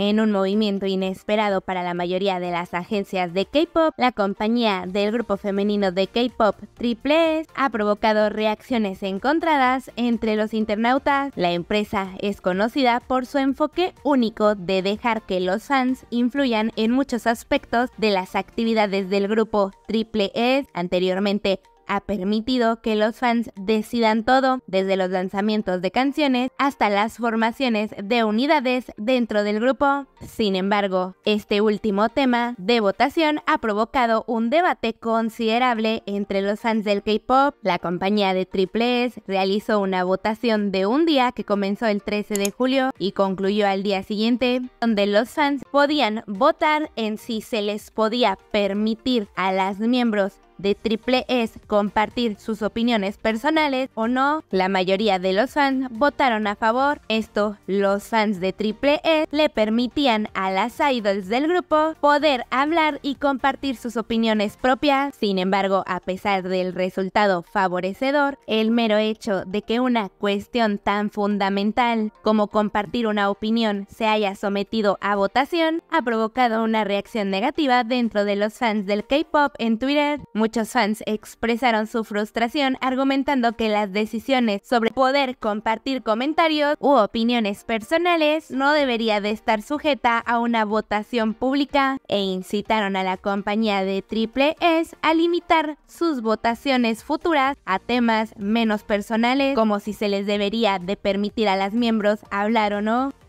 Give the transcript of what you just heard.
En un movimiento inesperado para la mayoría de las agencias de K-Pop, la compañía del grupo femenino de K-Pop Triple S ha provocado reacciones encontradas entre los internautas. La empresa es conocida por su enfoque único de dejar que los fans influyan en muchos aspectos de las actividades del grupo Triple S. Anteriormente, ha permitido que los fans decidan todo, desde los lanzamientos de canciones hasta las formaciones de unidades dentro del grupo. Sin embargo, este último tema de votación ha provocado un debate considerable entre los fans del K-pop. La compañía de Triple S realizó una votación de un día que comenzó el 13 de julio y concluyó al día siguiente, donde los fans podían votar en si se les podía permitir a las miembros de Triple e S compartir sus opiniones personales o no, la mayoría de los fans votaron a favor. Esto, los fans de Triple e S le permitían a las idols del grupo poder hablar y compartir sus opiniones propias. Sin embargo, a pesar del resultado favorecedor, el mero hecho de que una cuestión tan fundamental como compartir una opinión se haya sometido a votación ha provocado una reacción negativa dentro de los fans del K-pop en Twitter. Muchos fans expresaron su frustración argumentando que las decisiones sobre poder compartir comentarios u opiniones personales no debería de estar sujeta a una votación pública e incitaron a la compañía de Triple e S a limitar sus votaciones futuras a temas menos personales como si se les debería de permitir a las miembros hablar o no